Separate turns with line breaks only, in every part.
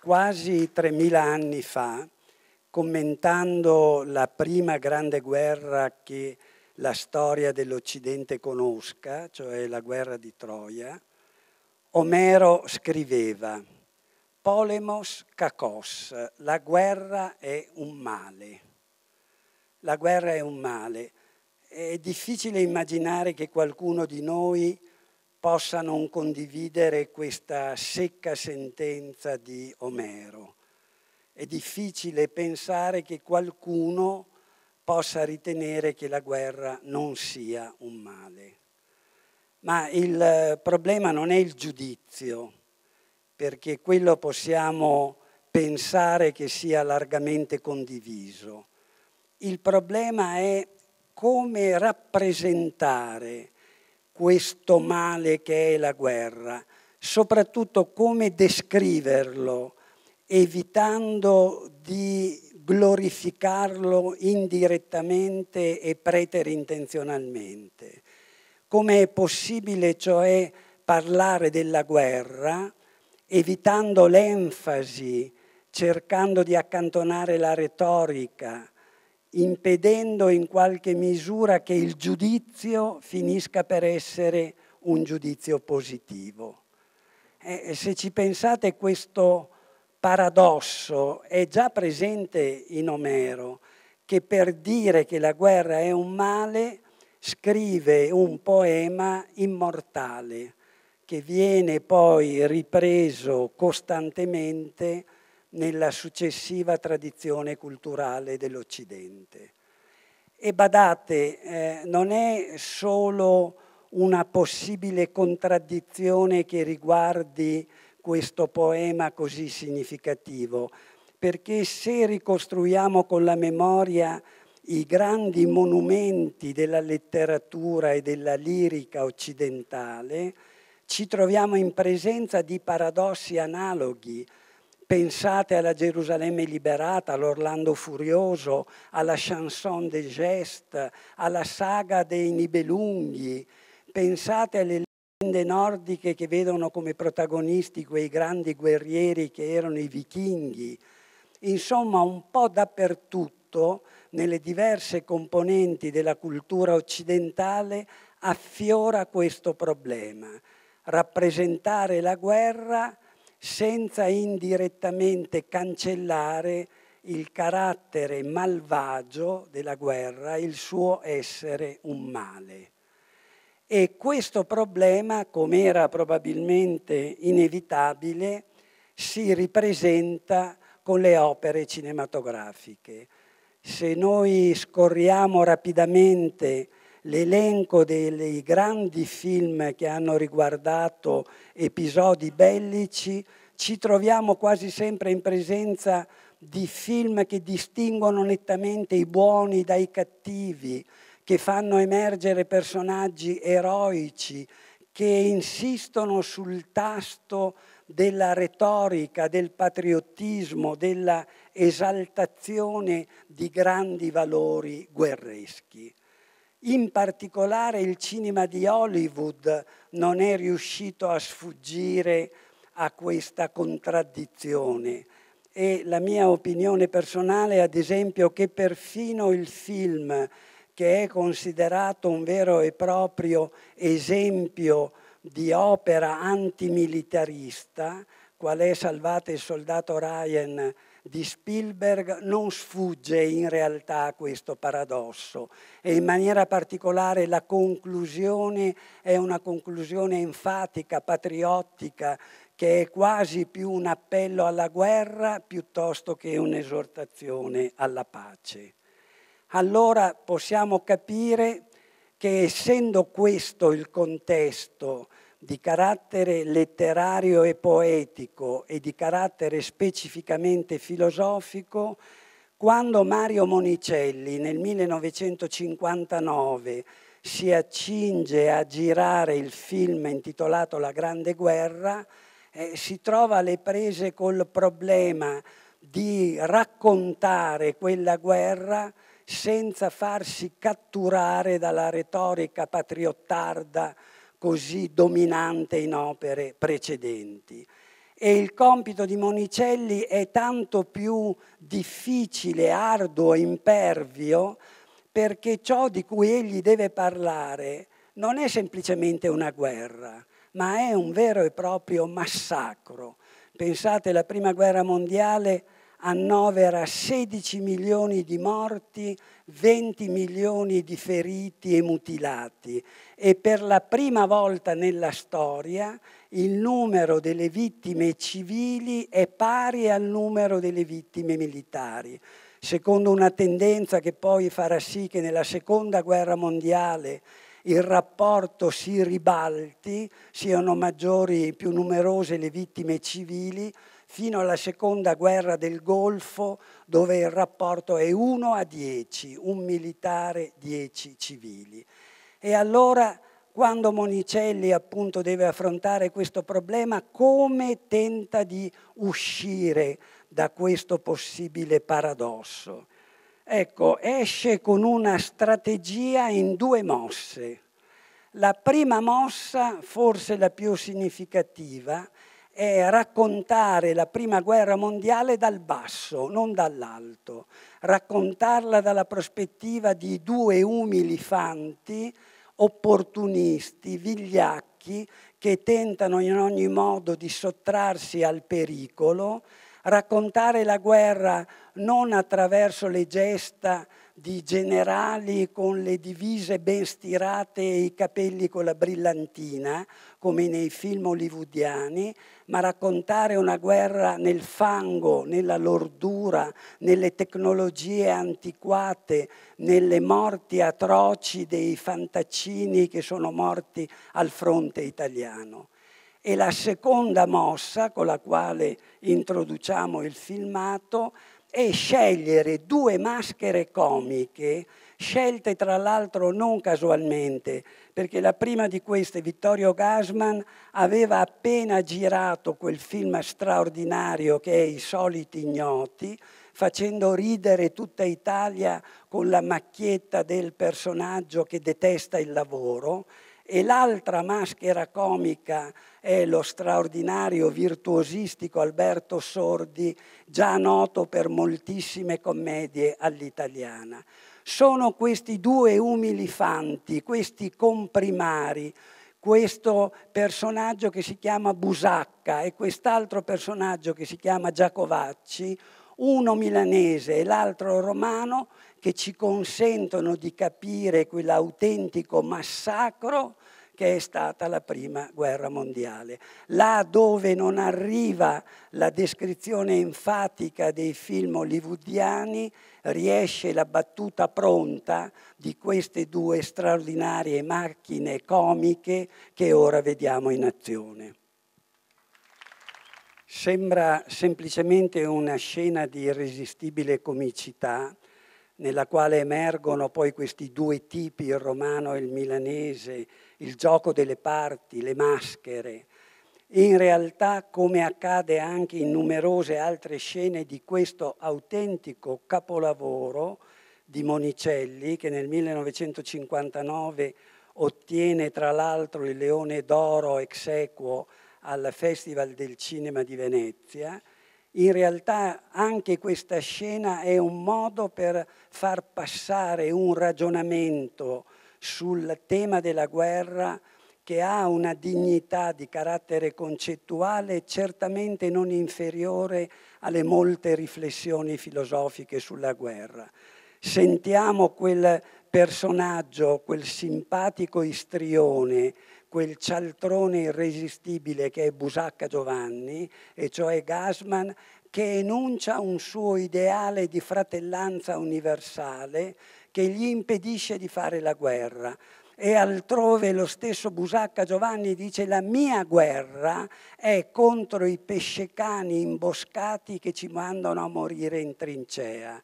Quasi 3.000 anni fa, commentando la prima grande guerra che la storia dell'Occidente conosca, cioè la guerra di Troia, Omero scriveva polemos kakos, la guerra è un male. La guerra è un male. È difficile immaginare che qualcuno di noi possa non condividere questa secca sentenza di Omero. È difficile pensare che qualcuno possa ritenere che la guerra non sia un male. Ma il eh, problema non è il giudizio, perché quello possiamo pensare che sia largamente condiviso. Il problema è come rappresentare questo male che è la guerra, soprattutto come descriverlo, evitando di glorificarlo indirettamente e preterintenzionalmente. Come è possibile cioè parlare della guerra evitando l'enfasi, cercando di accantonare la retorica, impedendo in qualche misura che il giudizio finisca per essere un giudizio positivo. E eh, eh, se ci pensate questo paradosso è già presente in Omero, che per dire che la guerra è un male scrive un poema immortale che viene poi ripreso costantemente nella successiva tradizione culturale dell'Occidente. E badate, eh, non è solo una possibile contraddizione che riguardi questo poema così significativo, perché se ricostruiamo con la memoria i grandi monumenti della letteratura e della lirica occidentale, ci troviamo in presenza di paradossi analoghi. Pensate alla Gerusalemme liberata, all'Orlando furioso, alla chanson des gestes, alla saga dei Nibelunghi. Pensate alle leggende nordiche che vedono come protagonisti quei grandi guerrieri che erano i vichinghi. Insomma, un po' dappertutto, nelle diverse componenti della cultura occidentale, affiora questo problema rappresentare la guerra senza indirettamente cancellare il carattere malvagio della guerra, il suo essere un male. E questo problema, come era probabilmente inevitabile, si ripresenta con le opere cinematografiche. Se noi scorriamo rapidamente l'elenco dei grandi film che hanno riguardato episodi bellici, ci troviamo quasi sempre in presenza di film che distinguono nettamente i buoni dai cattivi, che fanno emergere personaggi eroici, che insistono sul tasto della retorica, del patriottismo, della esaltazione di grandi valori guerreschi. In particolare il cinema di Hollywood non è riuscito a sfuggire a questa contraddizione e la mia opinione personale ad esempio che perfino il film che è considerato un vero e proprio esempio di opera antimilitarista, qual è Salvate il soldato Ryan di Spielberg non sfugge in realtà a questo paradosso e in maniera particolare la conclusione è una conclusione enfatica, patriottica, che è quasi più un appello alla guerra piuttosto che un'esortazione alla pace. Allora possiamo capire che essendo questo il contesto di carattere letterario e poetico e di carattere specificamente filosofico, quando Mario Monicelli nel 1959 si accinge a girare il film intitolato La Grande Guerra, eh, si trova alle prese col problema di raccontare quella guerra senza farsi catturare dalla retorica patriottarda così dominante in opere precedenti. E il compito di Monicelli è tanto più difficile, arduo, impervio, perché ciò di cui egli deve parlare non è semplicemente una guerra, ma è un vero e proprio massacro. Pensate la Prima Guerra Mondiale annovera 16 milioni di morti, 20 milioni di feriti e mutilati e per la prima volta nella storia il numero delle vittime civili è pari al numero delle vittime militari. Secondo una tendenza che poi farà sì che nella seconda guerra mondiale il rapporto si ribalti, siano maggiori, e più numerose le vittime civili, fino alla seconda guerra del Golfo dove il rapporto è 1 a 10, un militare, 10 civili. E allora quando Monicelli appunto deve affrontare questo problema, come tenta di uscire da questo possibile paradosso? Ecco, esce con una strategia in due mosse. La prima mossa, forse la più significativa, è raccontare la prima guerra mondiale dal basso, non dall'alto, raccontarla dalla prospettiva di due umili fanti, opportunisti, vigliacchi, che tentano in ogni modo di sottrarsi al pericolo raccontare la guerra non attraverso le gesta di generali con le divise ben stirate e i capelli con la brillantina, come nei film hollywoodiani, ma raccontare una guerra nel fango, nella lordura, nelle tecnologie antiquate, nelle morti atroci dei fantaccini che sono morti al fronte italiano. E la seconda mossa con la quale introduciamo il filmato è scegliere due maschere comiche, scelte tra l'altro non casualmente, perché la prima di queste, Vittorio Gassman, aveva appena girato quel film straordinario che è I soliti ignoti, facendo ridere tutta Italia con la macchietta del personaggio che detesta il lavoro e l'altra maschera comica è lo straordinario virtuosistico Alberto Sordi, già noto per moltissime commedie all'italiana. Sono questi due umili fanti, questi comprimari, questo personaggio che si chiama Busacca e quest'altro personaggio che si chiama Giacovacci, uno milanese e l'altro romano, che ci consentono di capire quell'autentico massacro che è stata la prima guerra mondiale. Là dove non arriva la descrizione enfatica dei film hollywoodiani, riesce la battuta pronta di queste due straordinarie macchine comiche che ora vediamo in azione. Sembra semplicemente una scena di irresistibile comicità, nella quale emergono poi questi due tipi, il romano e il milanese, il gioco delle parti, le maschere. In realtà, come accade anche in numerose altre scene di questo autentico capolavoro di Monicelli, che nel 1959 ottiene tra l'altro il Leone d'Oro ex equo al Festival del Cinema di Venezia, in realtà anche questa scena è un modo per far passare un ragionamento sul tema della guerra che ha una dignità di carattere concettuale certamente non inferiore alle molte riflessioni filosofiche sulla guerra. Sentiamo quel personaggio, quel simpatico istrione, quel cialtrone irresistibile che è Busacca Giovanni, e cioè Gassman, che enuncia un suo ideale di fratellanza universale che gli impedisce di fare la guerra. E altrove lo stesso Busacca Giovanni dice la mia guerra è contro i pescecani imboscati che ci mandano a morire in trincea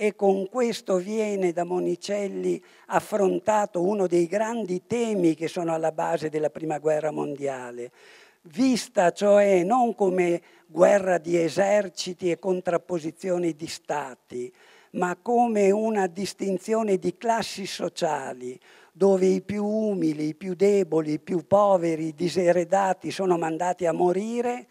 e con questo viene da Monicelli affrontato uno dei grandi temi che sono alla base della Prima Guerra Mondiale, vista cioè non come guerra di eserciti e contrapposizioni di stati, ma come una distinzione di classi sociali, dove i più umili, i più deboli, i più poveri, i diseredati sono mandati a morire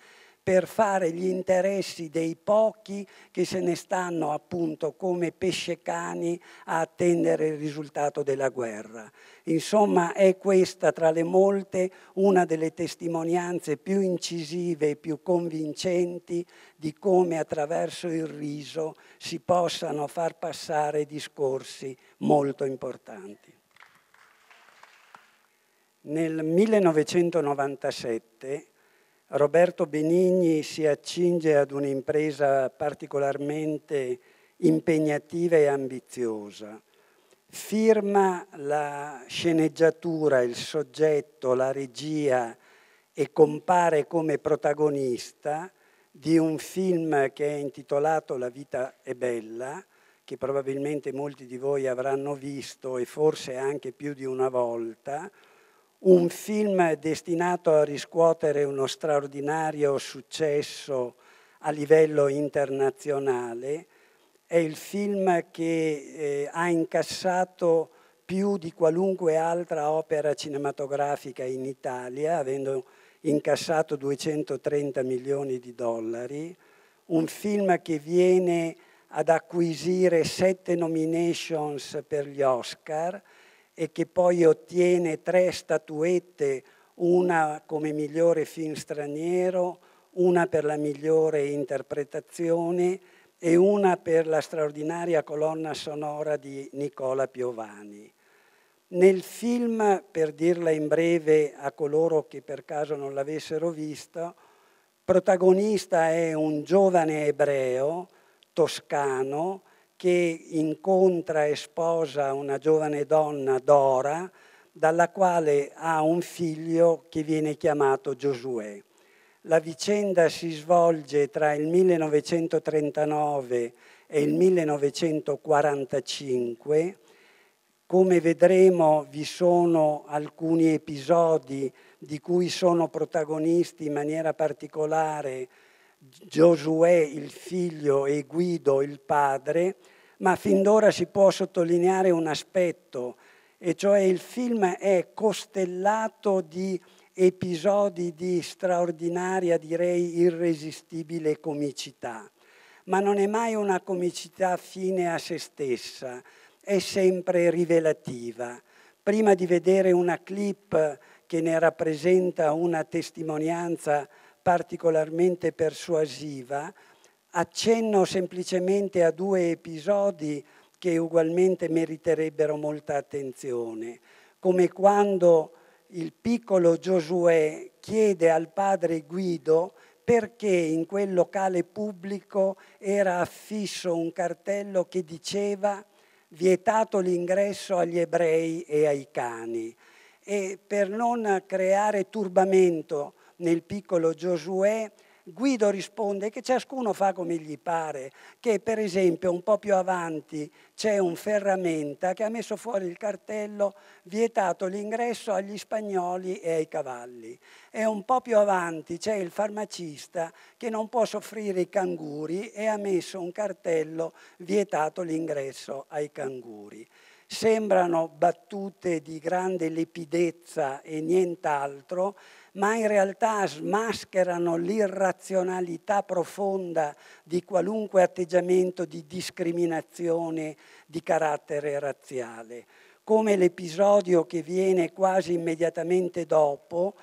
per fare gli interessi dei pochi che se ne stanno appunto come pescecani a attendere il risultato della guerra. Insomma è questa tra le molte una delle testimonianze più incisive e più convincenti di come attraverso il riso si possano far passare discorsi molto importanti. Nel 1997 Roberto Benigni si accinge ad un'impresa particolarmente impegnativa e ambiziosa. Firma la sceneggiatura, il soggetto, la regia e compare come protagonista di un film che è intitolato La vita è bella, che probabilmente molti di voi avranno visto e forse anche più di una volta, un film destinato a riscuotere uno straordinario successo a livello internazionale, è il film che eh, ha incassato più di qualunque altra opera cinematografica in Italia, avendo incassato 230 milioni di dollari, un film che viene ad acquisire sette nominations per gli Oscar, e che poi ottiene tre statuette, una come migliore film straniero, una per la migliore interpretazione e una per la straordinaria colonna sonora di Nicola Piovani. Nel film, per dirla in breve a coloro che per caso non l'avessero visto, protagonista è un giovane ebreo toscano che incontra e sposa una giovane donna, Dora, dalla quale ha un figlio che viene chiamato Giosuè. La vicenda si svolge tra il 1939 e il 1945. Come vedremo vi sono alcuni episodi di cui sono protagonisti in maniera particolare Giosuè il figlio e Guido il padre, ma fin d'ora si può sottolineare un aspetto, e cioè il film è costellato di episodi di straordinaria, direi irresistibile comicità, ma non è mai una comicità fine a se stessa, è sempre rivelativa. Prima di vedere una clip che ne rappresenta una testimonianza particolarmente persuasiva, accenno semplicemente a due episodi che ugualmente meriterebbero molta attenzione, come quando il piccolo Giosuè chiede al padre Guido perché in quel locale pubblico era affisso un cartello che diceva vietato l'ingresso agli ebrei e ai cani. E per non creare turbamento nel piccolo Giosuè, Guido risponde che ciascuno fa come gli pare, che per esempio un po' più avanti c'è un ferramenta che ha messo fuori il cartello vietato l'ingresso agli spagnoli e ai cavalli e un po' più avanti c'è il farmacista che non può soffrire i canguri e ha messo un cartello vietato l'ingresso ai canguri. Sembrano battute di grande lepidezza e nient'altro, ma in realtà smascherano l'irrazionalità profonda di qualunque atteggiamento di discriminazione di carattere razziale, come l'episodio che viene quasi immediatamente dopo,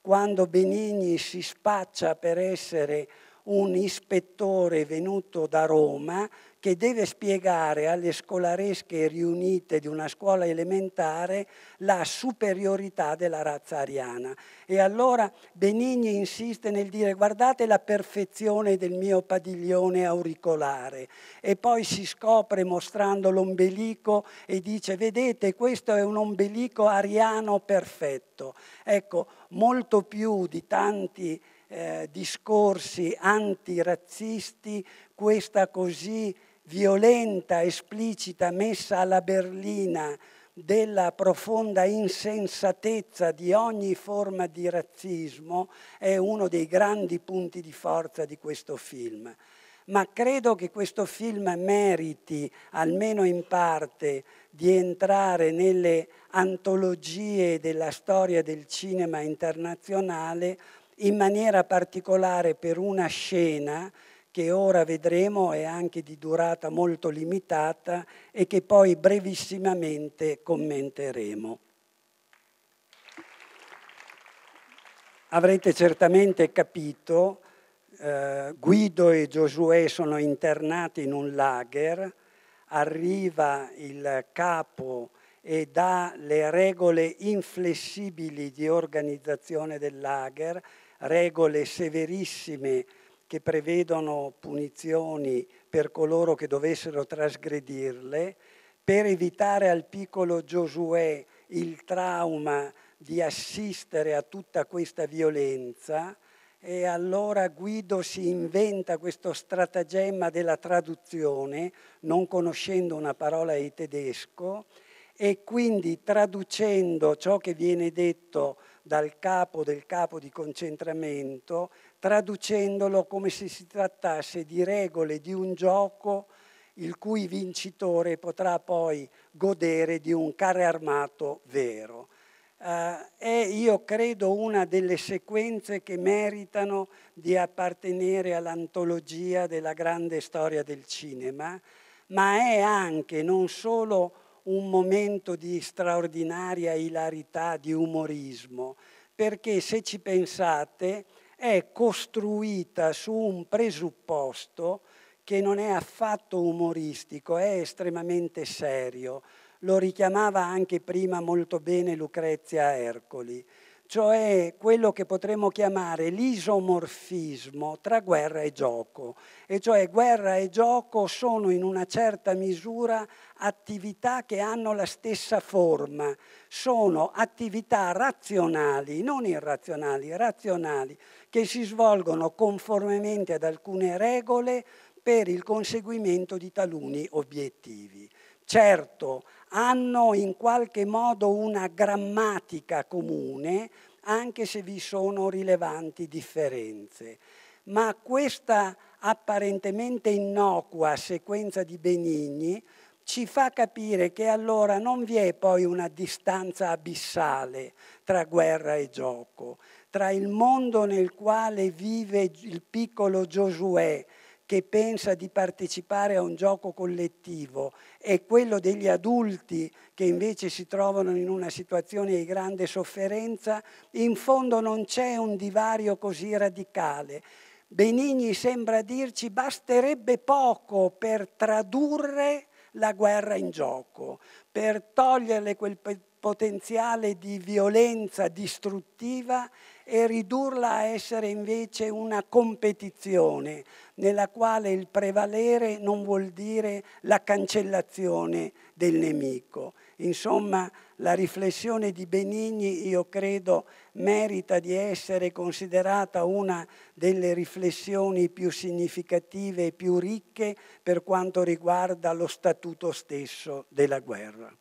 quando Benigni si spaccia per essere un ispettore venuto da Roma che deve spiegare alle scolaresche riunite di una scuola elementare la superiorità della razza ariana. E allora Benigni insiste nel dire guardate la perfezione del mio padiglione auricolare e poi si scopre mostrando l'ombelico e dice vedete questo è un ombelico ariano perfetto. Ecco, molto più di tanti eh, discorsi antirazzisti, questa così violenta, esplicita, messa alla berlina della profonda insensatezza di ogni forma di razzismo è uno dei grandi punti di forza di questo film. Ma credo che questo film meriti, almeno in parte, di entrare nelle antologie della storia del cinema internazionale, in maniera particolare per una scena che ora vedremo è anche di durata molto limitata e che poi brevissimamente commenteremo. Avrete certamente capito, eh, Guido e Giosuè sono internati in un lager, arriva il capo e dà le regole inflessibili di organizzazione del lager, regole severissime che prevedono punizioni per coloro che dovessero trasgredirle, per evitare al piccolo Giosuè il trauma di assistere a tutta questa violenza e allora Guido si inventa questo stratagemma della traduzione, non conoscendo una parola in tedesco, e quindi traducendo ciò che viene detto dal capo del capo di concentramento traducendolo come se si trattasse di regole di un gioco il cui vincitore potrà poi godere di un carro armato vero. Uh, eh, è, io credo, una delle sequenze che meritano di appartenere all'antologia della grande storia del cinema, ma è anche non solo un momento di straordinaria hilarità, di umorismo, perché se ci pensate, è costruita su un presupposto che non è affatto umoristico, è estremamente serio. Lo richiamava anche prima molto bene Lucrezia Ercoli cioè quello che potremmo chiamare l'isomorfismo tra guerra e gioco, e cioè guerra e gioco sono in una certa misura attività che hanno la stessa forma, sono attività razionali, non irrazionali, razionali, che si svolgono conformemente ad alcune regole per il conseguimento di taluni obiettivi. Certo, hanno in qualche modo una grammatica comune, anche se vi sono rilevanti differenze. Ma questa apparentemente innocua sequenza di Benigni ci fa capire che allora non vi è poi una distanza abissale tra guerra e gioco, tra il mondo nel quale vive il piccolo Giosuè, che pensa di partecipare a un gioco collettivo e quello degli adulti che invece si trovano in una situazione di grande sofferenza, in fondo non c'è un divario così radicale. Benigni sembra dirci basterebbe poco per tradurre la guerra in gioco, per toglierle quel potenziale di violenza distruttiva e ridurla a essere invece una competizione nella quale il prevalere non vuol dire la cancellazione del nemico. Insomma, la riflessione di Benigni, io credo, merita di essere considerata una delle riflessioni più significative e più ricche per quanto riguarda lo statuto stesso della guerra.